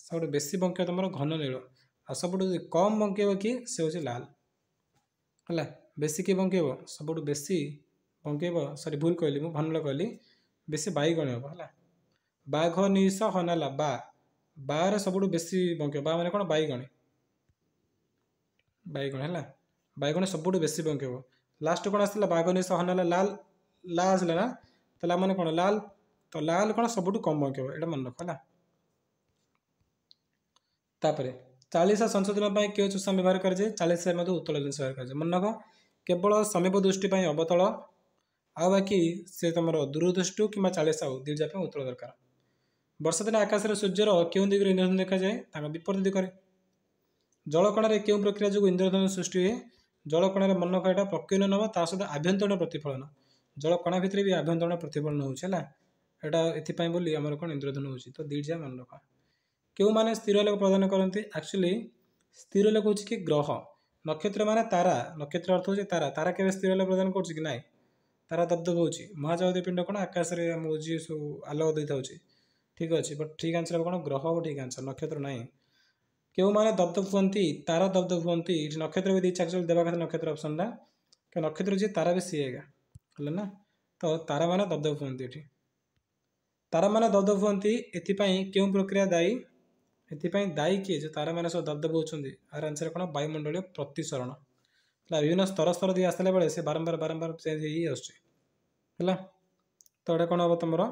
ସବୁଠୁ ବେଶୀ ବଙ୍କାଏ ତୁମର ଘନ ନୀଳ ଆଉ ସବୁଠୁ ଯଦି କମ୍ ବଙ୍କେଇବ କି ସେ ହେଉଛି ଲାଲ ହେଲା ବେଶୀ କିଏ ବଙ୍କେଇବ ସବୁଠୁ ବେଶୀ ବଙ୍କେଇବ ସରି ଭୁଲ କହିଲି ମୁଁ ଭନ୍ନଳ କହିଲି ବେଶୀ ବାଇଗଣ ହେବ ହେଲା ବାଘ ନିଶ ହନାଲା ବା ବାର ସବୁଠୁ ବେଶୀ ବଙ୍କେଇବ ବା ମାନେ କ'ଣ ବାଇଗଣୀ ବାଇଗଣ ହେଲା ବାଇଗଣ ସବୁଠୁ ବେଶୀ ବଙ୍କେଇବ ଲାଷ୍ଟ କ'ଣ ଆସିଲା ବାଇଗଣୀ ସହନ ହେଲା ଲାଲ ଲା ଆସିଲା ନା ତାହେଲେ ମାନେ କ'ଣ ଲାଲ ତ ଲାଲ କ'ଣ ସବୁଠୁ କମ୍ ବଙ୍କେଇବ ଏଇଟା ମନେ ରଖ ହେଲା ତାପରେ ଚାଳିଶା ସଂଶୋଧନ ପାଇଁ କେଉଁ ଚୁଷମ ବ୍ୟବହାର କରାଯାଏ ଚାଳିଶା ମଧ୍ୟ ଉତ୍ତଳ ଜିନିଷ ବ୍ୟବହାର କରାଯାଏ ମନେ ରଖ କେବଳ ସମୀପ ଦୃଷ୍ଟି ପାଇଁ ଅବତଳ ଆଉ ବାକି ସେ ତୁମର ଦୂରଦୃଷ୍ଟି କିମ୍ବା ଚାଳିଶା ହଉ ଦୁଇଟା ପାଇଁ ଉତ୍ତଳ ଦରକାର ବର୍ଷା ଦିନ ଆକାଶରେ ସୂର୍ଯ୍ୟର କେଉଁ ଦିଗରେ ନିୟନ୍ତ୍ରଣ ଦେଖାଯାଏ ତାଙ୍କ ବିପଦ ଦିଗରେ ଜଳକଣାରେ କେଉଁ ପ୍ରକ୍ରିୟା ଯୋଗୁଁ ଇନ୍ଦ୍ରଧନୁ ସୃଷ୍ଟି ହୁଏ ଜଳକଣାରେ ମନକ ଏଇଟା ପ୍ରକ୍ୟୁଲନ ହେବ ତା ସହିତ ଆଭ୍ୟନ୍ତରୀଣ ପ୍ରତିଫଳନ ଜଳକଣା ଭିତରେ ବି ଆଭ୍ୟନ୍ତରୀଣ ପ୍ରତିଫଳନ ହେଉଛି ହେଲା ଏଇଟା ଏଥିପାଇଁ ବୋଲି ଆମର କ'ଣ ଇନ୍ଦ୍ରଧନୁ ହେଉଛି ତ ଦୁଇଟା ମନେ ରଖ କେଉଁମାନେ ସ୍ଥିର ଲୋକ ପ୍ରଦାନ କରନ୍ତି ଆକ୍ଚୁଆଲି ସ୍ଥିର ଲୋକ ହେଉଛି କି ଗ୍ରହ ନକ୍ଷତ୍ର ମାନେ ତାରା ନକ୍ଷତ୍ର ଅର୍ଥ ହେଉଛି ତାରା ତାରା କେବେ ସ୍ଥିର ଲୋକ ପ୍ରଦାନ କରୁଛି କି ନାହିଁ ତାରା ଦବଦବ ହେଉଛି ମହାଜାତୀୟ ପିଣ୍ଡ କ'ଣ ଆକାଶରେ ଆମ ହେଉଛି ସବୁ ଆଲୋକ ଦେଇଥାଉଛି ଠିକ୍ ଅଛି ବଟ୍ ଠିକ୍ ଆନ୍ସର୍ ହେବ କ'ଣ ଗ୍ରହ ହେବ ଠିକ୍ ଆନ୍ସର୍ ନକ୍ଷତ୍ର ନାହିଁ କେଉଁମାନେ ଦବଦବ ହୁଅନ୍ତି ତାରା ଦବଦବ ହୁଅନ୍ତି ଏଠି ନକ୍ଷତ୍ର ବି ଦେଇଛି ଆକ୍ଚୁଆଲି ଦେବା କଥା ନକ୍ଷତ୍ର ଅପସନ୍ଟା କାରଣ ନକ୍ଷତ୍ର ଯିଏ ତାରା ବି ସିଏ ଏକା ହେଲା ନା ତ ତାରାମାନେ ଦବଦବ ହୁଅନ୍ତି ଏଠି ତାରାମାନେ ଦବଦବ ହୁଅନ୍ତି ଏଥିପାଇଁ କେଉଁ ପ୍ରକ୍ରିୟା ଦାୟୀ ଏଥିପାଇଁ ଦାୟୀ କିଏ ଯେ ତାରାମାନେ ସବୁ ଦବଦବ ହେଉଛନ୍ତି ଆର ଆନ୍ସର କ'ଣ ବାୟୁମଣ୍ଡଳୀୟ ପ୍ରତିସରଣ ହେଲା ବିଭିନ୍ନ ସ୍ତର ସ୍ତର ଦେଇ ଆସିଲା ବେଳେ ସେ ବାରମ୍ବାର ବାରମ୍ବାର ଚେଞ୍ଜ ହେଇ ଆସୁଛି ହେଲା ତ ଏଇଟା କ'ଣ ହେବ ତୁମର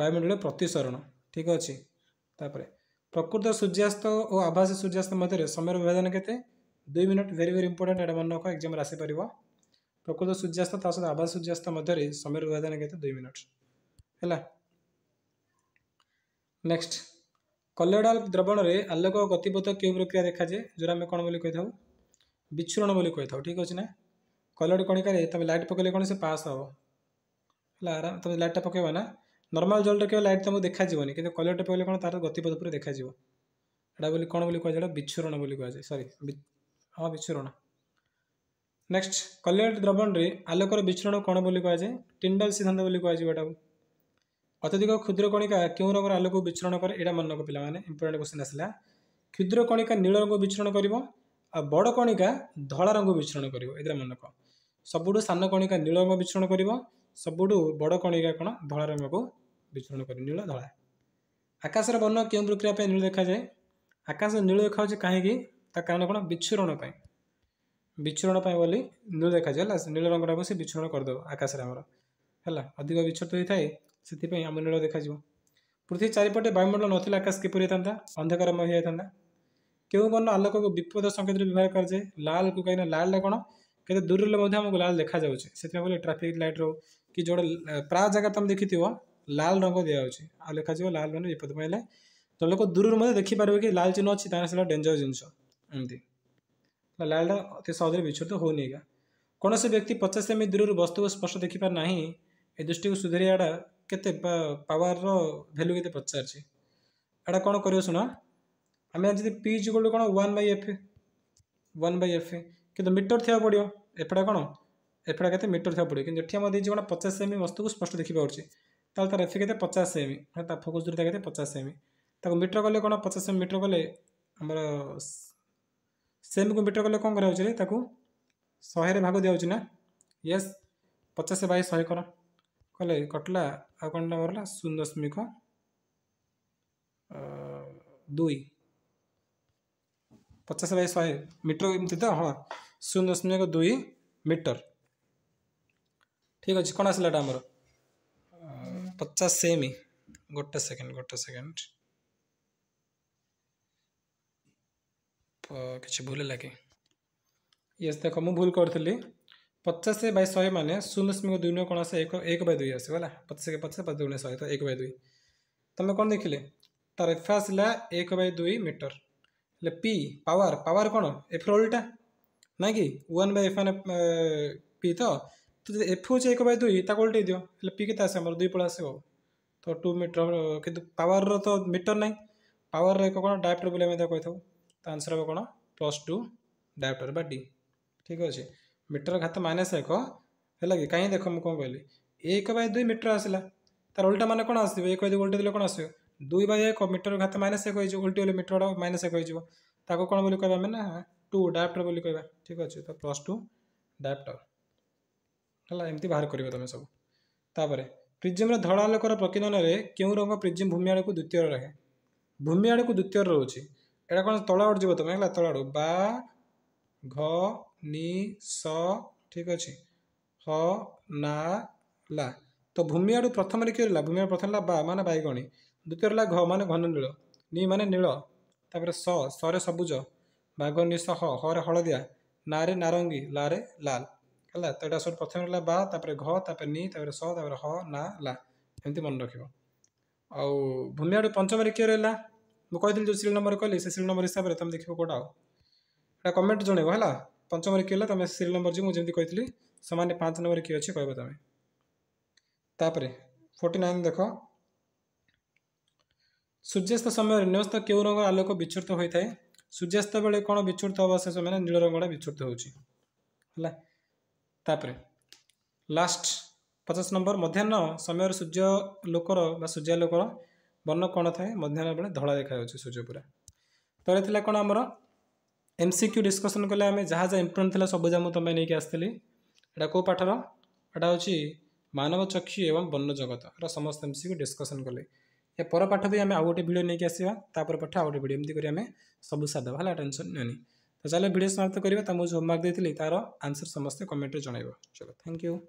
ବାୟୁମଣ୍ଡଳୀୟ ପ୍ରତିସରଣ ଠିକ୍ ଅଛି ତାପରେ প্রকৃত সূর্যাস্ত ও আভাসী সূর্যাস্ত মধ্যে সময়ের বিভাজন কেতে দুই মিনিট ভেরি ভেরি ইম্পর্টাট এটা মনে রখ এক্সামে আসিপার প্রকৃত সূর্যাস্ত তা সহ আভাসী সূর্যাস্ত মধ্যে সময়ের বিভাজন কেতে দুই মিনিট ହେଲା ନେକ୍ସଟ କଲୋଡ଼ାଲ ଦ୍ରବଣରେ ଆଲୋକ ଗତିପଥ କେଉଁ ପ୍ରକ୍ରିୟା ଦେଖାଯାଏ ଯେଉଁଟା ଆମେ କ'ଣ ବୋଲି କହିଥାଉ ବିଚ୍ଛୁରଣ ବୋଲି କହିଥାଉ ଠିକ୍ ଅଛି ନା କଲୋଡ଼ କଣିକାରେ ତୁମେ ଲାଇଟ୍ ପକାଇଲେ କ'ଣ ସେ ପାସ୍ ହେବ ହେଲା ତୁମେ ଲାଇଟ୍ଟା ପକାଇବ ନା ନର୍ମାଲ ଜଳରେ କେବେ ଲାଇଟ୍ ତୁମକୁ ଦେଖାଯିବନି କିନ୍ତୁ କଲର୍ ଟେପ୍ କହିଲେ କ'ଣ ତା'ର ଗତିପଥ ଉପରେ ଦେଖାଯିବ ଏଇଟା ବୋଲି କ'ଣ ବୋଲି କୁହାଯାଏ ବିଚ୍ଛୁରଣ ବୋଲି କୁହାଯାଏ ସରି ହଁ ବିଚ୍ଛୁରଣ ନେକ୍ସଟ କଲିଅଟ ଦ୍ରବଣରେ ଆଲୋକର ବିଚ୍ଛୁରଣ କ'ଣ ବୋଲି କୁହାଯାଏ ଟିଣ୍ଡଲ ସିଦ୍ଧାନ୍ତ ବୋଲି କୁହାଯିବ ଏଇଟାକୁ ଅତ୍ୟଧିକ କ୍ଷୁଦ୍ର କଣିକା କେଉଁ ରଙ୍ଗର ଆଲୋକକୁ ବିଚ୍ଛରଣ କରେ ଏଇଟା ମନେ ରଖ ପିଲାମାନେ ଇମ୍ପୋର୍ଟାଣ୍ଟ କ୍ୱେଶ୍ଚନ ଆସିଲା କ୍ଷୁଦ୍ର କଣିକା ନୀଳ ରଙ୍ଗକୁ ବିଚ୍ଛରଣ କରିବ ଆଉ ବଡ଼ କଣିକା ଧଳା ରଙ୍ଗକୁ ବିଚ୍ଛରଣ କରିବ ଏଇଟା ମନେ ରଖ ସବୁଠୁ ସାନ କଣିକା ନୀଳ ରଙ୍ଗ ବିଚ୍ଛରଣ କରିବ ସବୁଠୁ ବଡ଼ କଣିକା କ'ଣ ଧଳା ରଙ୍ଗକୁ ବିଚରଣ କରି ନୀଳ ଧଳା ଆକାଶର ବର୍ଣ୍ଣ କେଉଁ ପ୍ରକ୍ରିୟା ପାଇଁ ନୀଳ ଦେଖାଯାଏ ଆକାଶ ନୀଳ ଦେଖାଯାଉଛି କାହିଁକି ତା କାରଣ କ'ଣ ବିଚ୍ଛୁରଣ ପାଇଁ ବିଚ୍ଛୁରଣ ପାଇଁ ବୋଲି ନୀଳ ଦେଖାଯାଏ ହେଲା ନୀଳ ରଙ୍ଗଟାକୁ ସେ ବିଚ୍ଛୁରଣ କରିଦେବ ଆକାଶରେ ଆମର ହେଲା ଅଧିକ ବିଚ୍ଛୁରିତ ହୋଇଥାଏ ସେଥିପାଇଁ ଆମ ନୀଳ ଦେଖାଯିବ ପୃଥିବୀ ଚାରିପଟେ ବାୟୁମଣ୍ଡଳ ନଥିଲେ ଆକାଶ କିପରି ହେଇଥାନ୍ତା ଅନ୍ଧକାରମୟ ହେଇଥାନ୍ତା କେଉଁ ବର୍ଣ୍ଣ ଆଲୋକକୁ ବିପଦ ସଂକେତରେ ବ୍ୟବହାର କରାଯାଏ ଲାଲକୁ କାହିଁକିନା ଲାଲଟା କ'ଣ କେତେ ଦୂରରେ ମଧ୍ୟ ଆମକୁ ଲାଲ ଦେଖାଯାଉଛି ସେଥିପାଇଁ ବୋଲେ ଟ୍ରାଫିକ୍ ଲାଇଟ୍ ରହୁ କି ଯେଉଁଟା ପ୍ରାୟ ଜାଗା ତୁମେ ଦେଖିଥିବ ଲାଲ ରଙ୍ଗ ଦିଆହେଉଛି ଆଉ ଲେଖାଯିବ ଲାଲ ମାନେ ବିପଦ ପାଇଁ ହେଲେ ତ ଲୋକ ଦୂରରୁ ମଧ୍ୟ ଦେଖିପାରିବେ କି ଲାଲ ଚିହ୍ନ ଅଛି ତାହେଲେ ସେଇଟା ଡେଞ୍ଜର ଜିନିଷ ଏମିତି ଲାଲଟା ଅତି ସହଜରେ ବିଚ୍ଛୁରିତ ହେଉନି ଏକା କୌଣସି ବ୍ୟକ୍ତି ପଚାଶ ସେମି ଦୂରରୁ ବସ୍ତୁକୁ ସ୍ପଷ୍ଟ ଦେଖିପାରେ ନାହିଁ ଏ ଦୃଷ୍ଟିକୁ ସୁଧାରିବାଟା କେତେ ପାୱାରର ଭ୍ୟାଲ୍ୟୁ କେତେ ପଚାରିଛି ଏଇଟା କ'ଣ କରିବ ଶୁଣ ଆମେ ଯଦି ପି ଯୁଗଲୁ କ'ଣ one by F one by F କିନ୍ତୁ ମିଟର ଥିବାକୁ ପଡ଼ିବ ଏଫଟା କ'ଣ ଏଫଟା କେତେ ମିଟର ଥିବାକୁ ପଡ଼ିବ କିନ୍ତୁ ଏଠି ଆମର ଦେଇଛି କ'ଣ ପଚାଶ ସେମି ବସ୍ତୁକୁ ସ୍ପଷ୍ଟ ଦେଖିପାରୁଛି তাহলে তার এফি কেতে পচাশ সেমি মানে তার ফোকস দূরতা কেতে পচাশ সেমি তাকে মিটর কলে কোণ পচাশ সেমি মিটর কলে আমার সেমিকে মিটর কলে কম করা হচ্ছে তাকে ଶହେରେ ଭାଗ ଦିଆହେଉଛି ନା ୟେସ୍ ପଚାଶ ବାଇ ଶହେ କର କଲେ କଟିଲା ଆଉ କ'ଣଟା ମରିଲା ଶୂନ ଦଶମିକ ଦୁଇ ପଚାଶ ବାଇ ଶହେ ମିଟର ଏମିତି ତ ହଁ ଶୂନ ଦଶମିକ ଦୁଇ ମିଟର ଠିକ୍ ଅଛି କ'ଣ ଆସିଲା ଏଇଟା ଆମର पचास सेम ही गोटे सेकेंड गोटे सेकेंड कि भूल है कि ये देख मु भूल करी पचास बै शहे मान शून्य दशमिक दुई नौ कौन आस एक एक बै दुई आस गाला पचास के पचास पचास दुनिया शहे तो एक बै दुई तुम कौन देखिले तार एफ आसला एक बै दुई मीटर ले पी पावर पावर कौन एफ रोलटा ना कि वन बै एफ मैंने पी तो तो ଯଦି ଏଫ୍ ହେଉଛି ଏକ ବାଇ ଦୁଇ ତାକୁ ଓଲଟେଇ ଦିଅ ହେଲେ ପି କେତେ ଆସିବ ଆମର ଦୁଇ ପଳ ଆସିବ ତ ଟୁ ମିଟର କିନ୍ତୁ ପାୱାରର ତ ମିଟର ନାହିଁ ପାୱାରର ଏକ କ'ଣ ଡାଇପ୍ଟର ବୋଲି ଆମେ ତାକୁ କହିଥାଉ ତା ଆନ୍ସର୍ ହେବ କ'ଣ ପ୍ଲସ୍ ଟୁ ଡାଇପ୍ଟର ବା ଡି ଠିକ୍ ଅଛି ମିଟର ଘାତ ମାଇନସ୍ ଏକ ହେଲା କି କାହିଁ ଦେଖ ମୁଁ କ'ଣ କହିଲି ଏକ ବାଇ ଦୁଇ ମିଟର ଆସିଲା ତାର ଓଲଟା ମାନେ କ'ଣ ଆସିବ ଏକ ବାଇ ଦୁଇ ଓଲଟା ଦେଲେ କ'ଣ ଆସିବ ଦୁଇ ବାଇ ଏକ ମିଟର ଘାତ ମାଇନସ୍ ଏକ ହେଇଯିବ ଓଲଟି ବୋଲି ମିଟର ମାଇନସ୍ ଏକ ହେଇଯିବ ତାକୁ କ'ଣ ବୋଲି କହିବା ଆମେ ନା ଟୁ ଡାଇପ୍ଟର ବୋଲି କହିବା ଠିକ୍ ଅଛି ତ ପ୍ଲସ୍ ଟୁ ଡାଇପ୍ଟର ହେଲା ଏମିତି ବାହାର କରିବ ତୁମେ ସବୁ ତାପରେ ପ୍ରିଜିମ୍ର ଧଳା ଲୋକର ପ୍ରକିଦନରେ କେଉଁ ରଙ୍ଗ ପ୍ରିଜିମ୍ ଭୂମି ଆଡ଼କୁ ଦ୍ୱିତୀୟରେ ରହେ ଭୂମି ଆଡ଼କୁ ଦ୍ୱିତୀୟରେ ରହୁଛି ଏଇଟା କ'ଣ ତଳ ଆଡ଼ୁ ଯିବ ତୁମେ ହେଲା ତଳ ଆଡ଼ୁ ବା ଘ ନି ସ ଠିକ୍ ଅଛି ହ ନା ଲା ତ ଭୂମି ଆଡ଼ୁ ପ୍ରଥମରେ କି ରହିଲା ଭୂମି ପ୍ରଥମେ ହେଲା ବା ମାନେ ବାଇଗଣୀ ଦ୍ୱିତୀୟରେ ହେଲା ଘ ମାନେ ଘନ ନୀଳ ନି ମାନେ ନୀଳ ତାପରେ ସ ସରେ ସବୁଜ ବାଘ ନି ସ ହରେ ହଳଦିଆ ନାରେ ନାରଙ୍ଗୀ ଲାରେ ଲାଲ ହେଲା ତ ଏଇଟା ସବୁ ପ୍ରଥମେ ରହିଲା ବା ତାପରେ ଘ ତାପରେ ନି ତାପରେ ସ ତାପରେ ହ ନା ଲା ଏମିତି ମନେ ରଖିବ ଆଉ ଭୂମି ଆଡ଼ୁ ପଞ୍ଚମରେ କିଏ ରହିଲା ମୁଁ କହିଥିଲି ଯେଉଁ ସିରିଏଲ୍ ନମ୍ବର କହିଲି ସେ ସିରିଏଲ୍ ନମ୍ବର ହିସାବରେ ତୁମେ ଦେଖିବ କେଉଁଟା ଆଉ ଏଇଟା କମେଣ୍ଟ ଜଣେଇବ ହେଲା ପଞ୍ଚମରେ କିଏ ହେଲା ତୁମେ ସିରିଏଲ୍ ନମ୍ବର ଯେଉଁ ମୁଁ ଯେମିତି କହିଥିଲି ସମାନ ପାଞ୍ଚ ନମ୍ବରରେ କିଏ ଅଛି କହିବ ତୁମେ ତାପରେ ଫୋର୍ଟି ନାଇନ୍ ଦେଖ ସୂର୍ଯ୍ୟାସ୍ତ ସମୟରେ ନିୟସ୍ତ କେଉଁ ରଙ୍ଗର ଆଲୋକ ବିଚ୍ୟୁତ ହୋଇଥାଏ ସୂର୍ଯ୍ୟାସ୍ତ ବେଳେ କ'ଣ ବିଚ୍ୟୁତ ହେବ ସେ ସମୟରେ ନୀଳ ରଙ୍ଗଟା ବିଚ୍ୟୁତ ହେଉଛି ହେଲା ତାପରେ ଲାଷ୍ଟ ପଚାଶ ନମ୍ବର ମଧ୍ୟାହ୍ନ ସମୟରେ ସୂର୍ଯ୍ୟ ଲୋକର ବା ସୂର୍ଯ୍ୟାଲୋକର ବର୍ଣ୍ଣ କ'ଣ ଥାଏ ମଧ୍ୟାହ୍ନ ବେଳେ ଧଳା ଦେଖାଯାଉଛି ସୂର୍ଯ୍ୟ ପୁରା ତଳେ ଥିଲା କ'ଣ ଆମର ଏମ୍ସିକ୍ୟୁ ଡିସ୍କସନ୍ କଲେ ଆମେ ଯାହା ଯାହା ଇମ୍ପୋର୍ଟାଣ୍ଟ ଥିଲା ସବୁ ଯାହା ମୁଁ ତୁମେ ନେଇକି ଆସିଥିଲି ଏଇଟା କେଉଁ ପାଠର ଏଇଟା ହେଉଛି ମାନବ ଚକ୍ଷୁ ଏବଂ ବନ୍ୟ ଜଗତ ଏଇଟା ସମସ୍ତ ଏମ୍ସିକ୍ୟୁ ଡିସ୍କସନ୍ କଲେ ଏ ପର ପାଠ ବି ଆମେ ଆଉ ଗୋଟେ ଭିଡ଼ିଓ ନେଇକି ଆସିବା ତାପରେ ପାଠ ଆଉ ଗୋଟେ ଭିଡ଼ିଓ ଏମିତି କରି ଆମେ ସବୁ ସାରିଦେବା ହେଲା ଟେନସନ୍ ନିଅନି तो चलो भिडियो समाप्त करवा तुम जो होमवर्क दे तार आंसर समस्ते कमेंट्रे जन चलो थैंक यू